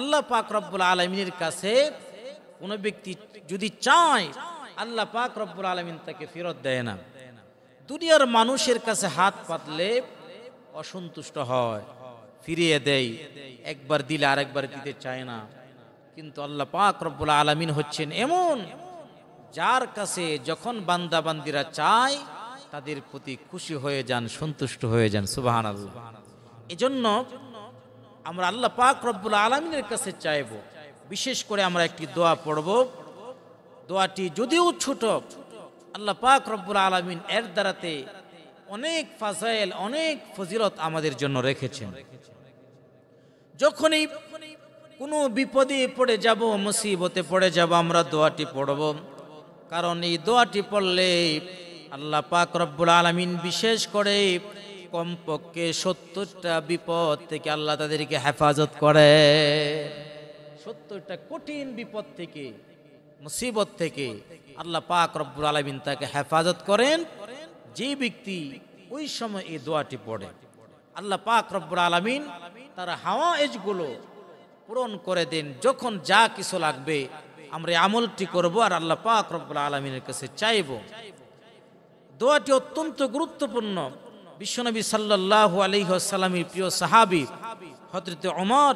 আল্লাহ পাক রব্বুল আলমিনের কাছে কোনো ব্যক্তি যদি চায় আল্লাহ পাক রব্বুল আলমিন তাকে ফেরত দেয় না দুনিয়ার মানুষের কাছে হাত পাতলে অসন্তুষ্ট হয় ফিরিয়ে দেয় একবার দিলে আরেকবার দিতে চায় না কিন্তু আল্লাহ পাক রব্বুল আলমিন হচ্ছেন এমন যার কাছে যখন বান্দাবান্দিরা চায় তাদের প্রতি খুশি হয়ে যান সন্তুষ্ট হয়ে যান সুবাহান আল্লাহ এজন্য আমরা আল্লাহ পাক রব্বুল আলমিনের কাছে চাইব বিশেষ করে আমরা একটি দোয়া পড়ব দোয়াটি যদিও ছোট আল্লাহ পাক রব্বুল আলমিন এর দ্বারাতে অনেক ফাজাইল অনেক ফজিলত আমাদের জন্য রেখেছেন যখনই কোনো বিপদে পড়ে যাব মুসিবতে পড়ে যাব আমরা দোয়াটি পড়ব কারণ এই দোয়াটি পড়লে আল্লাহ পাক রব্বুল আলমিন বিশেষ করে কমপক্ষে সত্তরটা বিপদ থেকে আল্লাহ তাদেরকে হেফাজত করে সত্তরটা কঠিন বিপদ থেকে মুসিবত থেকে আল্লাহ পাক রব্বুর আলমিন তাকে হেফাজত করেন যে ব্যক্তি ওই সময় এই দোয়াটি পড়ে আল্লাহ পাক রব্বুর আলমিন তার হাওয়া এজগুলো পূরণ করে দেন যখন যা কিছু লাগবে আমরা আমলটি করব আর আল্লাহ পাক রব্বুল আলমিনের কাছে চাইব দোয়াটি অত্যন্ত গুরুত্বপূর্ণ বিশ্বনবী সাল্লাহ আলহ্লামীর প্রিয় সাহাবি হতরত অমর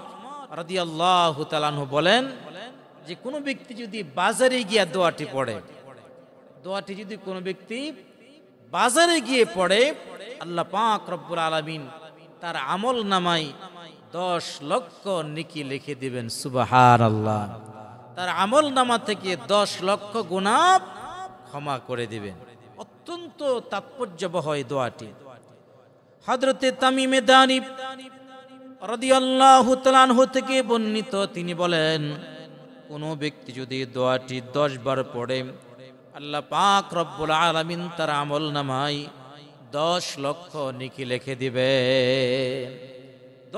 রাদি আল্লাহ তালানহু বলেন যে কোনো ব্যক্তি যদি বাজারে গিয়া দোয়াটি পড়ে দোয়াটি যদি কোনো ব্যক্তি বাজারে গিয়ে পড়ে আল্লাহ পাক রব্বুল আলমিন তার আমল নামাই দশ লক্ষ নিকি লিখে দিবেন সুবাহার আল্লাহ তার আমল নামা থেকে দশ লক্ষ গুণাব ক্ষমা করে দিবেন অত্যন্ত তাৎপর্যবহ এই দোয়াটি হজরতে তামিমে দানিব রদিয়াল্লাহ থেকে বর্ণিত তিনি বলেন কোনো ব্যক্তি যদি দোয়াটি দশ বার পড়ে আল্লাহ পাক রব্বুল আলমিন তার আমল নামাই দশ লক্ষ নিকি লেখে দিবে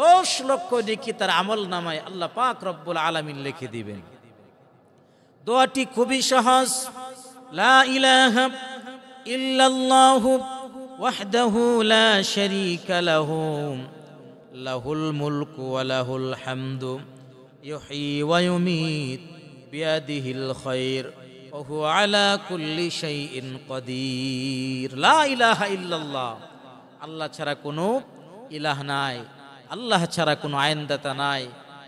দশ লক্ষ নিকি তার আমল নামায় আল্লাহ পাক রব্বুল আলমিন লিখে দিবেন দোয়াটি খুবই সহজ লা ইলাহা ইল্লাল্লাহু وحده لا شريك له له الملك وله الحمد يحيي ويميت بيده الخير وهو على كل شيء قدير لا إله إلا الله الله ছাড়া إله ناي الله আল্লাহ ছাড়া কোনো الله নাই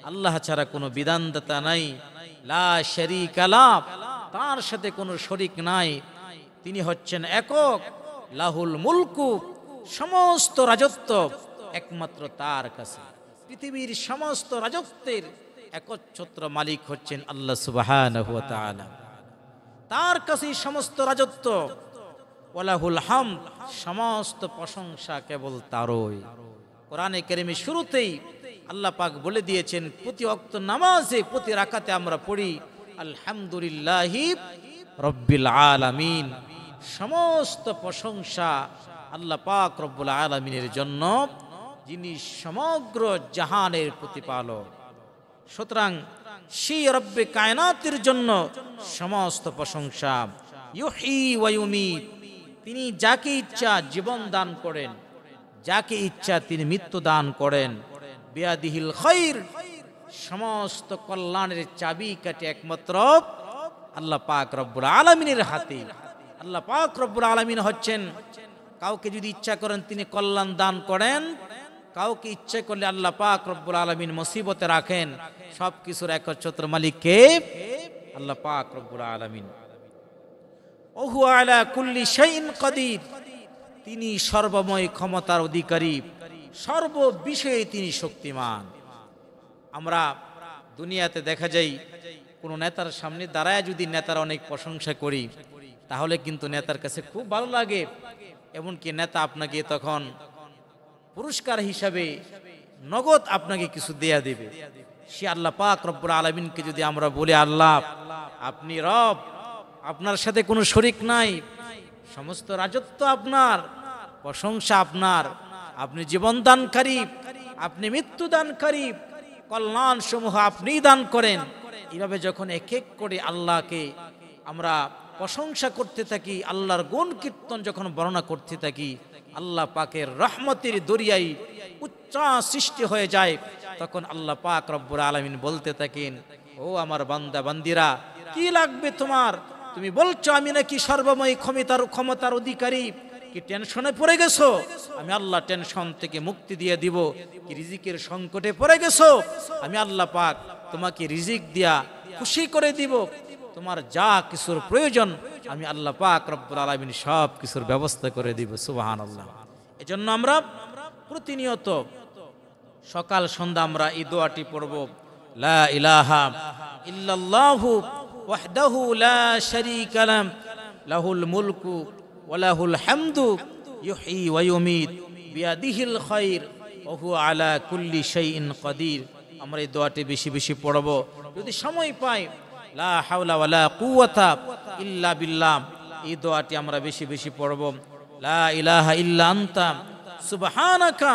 আল্লাহ ছাড়া لا شريك لا লা শরিক আলাপ তার সাথে কোনো শরিক নাই তিনি হচ্ছেন একক লাহুল মুলকু সমস্ত রাজত্ব একমাত্র তার কাছে পৃথিবীর সমস্ত রাজত্বের একচ্ছত্র মালিক হচ্ছেন আল্লাহ সুবাহান তার কাছে সমস্ত রাজত্ব ওলাহুল হাম সমস্ত প্রশংসা কেবল তারই কোরআনে কেরিমি শুরুতেই আল্লাহ পাক বলে দিয়েছেন প্রতি অক্ত নামাজে প্রতি রাখাতে আমরা পড়ি আলহামদুলিল্লাহ রব্বিল আলামিন সমস্ত প্রশংসা আল্লাহ পাক রব্বুল আলমিনের জন্য যিনি সমগ্র জাহানের প্রতিপালক সুতরাং সেই রব্বে কায়নাতের জন্য সমস্ত প্রশংসা তিনি যাকে ইচ্ছা জীবন দান করেন যাকে ইচ্ছা তিনি মৃত্যু দান করেন বেয়াদিহিল খৈর সমস্ত কল্যাণের চাবি কাটে একমাত্র আল্লাহ পাক রব্বুল আলমিনের হাতে আল্লাহ পাক রব্বুল আলমিন হচ্ছেন কাউকে যদি ইচ্ছা করেন তিনি কল্যাণ দান করেন কাউকে ইচ্ছে করলে আল্লাহ পাক রব্বুল আলমিন মুসিবতে রাখেন সব কিছুর একচ্ছত্র মালিককে আল্লাহ পাক রব্বুল আলমিন ওহু আলা কুল্লি শাইন কদির তিনি সর্বময় ক্ষমতার অধিকারী সর্ব বিষয়ে তিনি শক্তিমান আমরা দুনিয়াতে দেখা যাই কোনো নেতার সামনে দাঁড়ায় যদি নেতার অনেক প্রশংসা করি তাহলে কিন্তু নেতার কাছে খুব ভালো লাগে এমনকি নেতা আপনাকে তখন পুরস্কার হিসাবে নগদ আপনাকে কিছু দেয়া দেবে সে আল্লাহ পাক রব্বুল আলমিনকে যদি আমরা বলি আল্লাহ আপনি রব আপনার সাথে কোনো শরিক নাই সমস্ত রাজত্ব আপনার প্রশংসা আপনার আপনি জীবনদানকারী আপনি মৃত্যুদানকারী কল্যাণ সমূহ আপনিই দান করেন এভাবে যখন এক এক করে আল্লাহকে আমরা প্রশংসা করতে থাকি আল্লাহর গুণ কীর্তন যখন বর্ণনা করতে থাকি আল্লাহ পাকের রহমতের দরিয়াই উচ্চা সৃষ্টি হয়ে যায় তখন আল্লাহ পাক রব্বুর আলমিন বলতে থাকেন ও আমার বান্দা বান্দিরা কি লাগবে তোমার তুমি বলছো আমি নাকি সর্বময় ক্ষমতার ক্ষমতার অধিকারী কি টেনশনে পড়ে গেছো আমি আল্লাহ টেনশন থেকে মুক্তি দিয়ে দিব কি রিজিকের সংকটে পড়ে গেছো আমি আল্লাহ পাক তোমাকে রিজিক দিয়া খুশি করে দিব তোমার যা কিছুর প্রয়োজন আমি আল্লাহ পাক রব্বুল আলমিন সব কিছুর ব্যবস্থা করে দিব সুবাহান আল্লাহ জন্য আমরা প্রতিনিয়ত সকাল সন্ধ্যা আমরা এই দোয়াটি পড়ব লা ইলাহা লা লাহুল লাহুল আলা কুল্লি আমরা এই দোয়াটি বেশি বেশি পড়ব যদি সময় পাই লা হাওলা ওয়ালা কুওয়াতা ইল্লা বিল্লাহ এই দোয়াটি আমরা বেশি বেশি পড়ব লা ইলাহা ইল্লা আনতা সুবহানাকা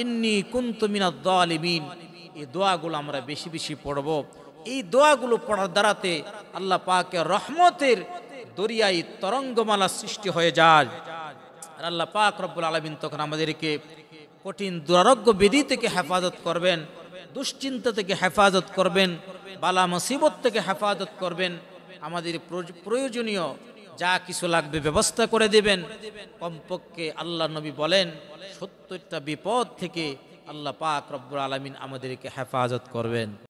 ইন্নি কুনতু মিনাদ জালিমিন এই দোয়াগুলো আমরা বেশি বেশি পড়ব এই দোয়াগুলো পড়ার দ্বারাতে আল্লাহ পাকের রহমতের দরিয়ায় তরঙ্গমালা সৃষ্টি হয়ে যায় আর আল্লাহ পাক রব্বুল আলমিন তখন আমাদেরকে কঠিন দুরারোগ্য বিধি থেকে হেফাজত করবেন দুশ্চিন্তা থেকে হেফাজত করবেন বালা মুসিবত থেকে হেফাজত করবেন আমাদের প্রয়োজনীয় যা কিছু লাগবে ব্যবস্থা করে দেবেন কমপক্ষে আল্লাহ নবী বলেন সত্তরটা বিপদ থেকে আল্লাহ পাক রব্বুর আলমিন আমাদেরকে হেফাজত করবেন